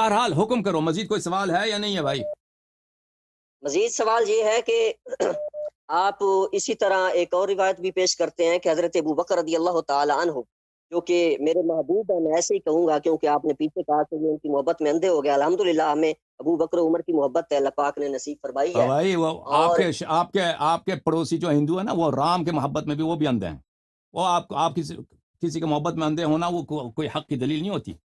बहरहाल हुक्म करो मजीद कोई सवाल है या नहीं है भाई मजीद सवाल ये है कि आप इसी तरह एक और रिवायत भी पेश करते हैं कि हजरत अबू बकर अल्लाह जो कि मेरे महबूब है मैं ऐसे ही कहूँगा क्योंकि आपने पीछे कहा कि उनकी मोहब्बत में अंधे हो गया अल्हम्दुलिल्लाह हमें अबू बकर उमर की मोहब्बत अल्लाह पाक ने नसीब फरमाई है हाँ भाई वो आपके आपके आपके पड़ोसी जो हिंदू है ना वो राम के मोहब्बत में भी वो भी अंधे हैं वो आप आप किसी किसी के मोहब्बत में अंधे होना वो को, कोई हक की दलील नहीं होती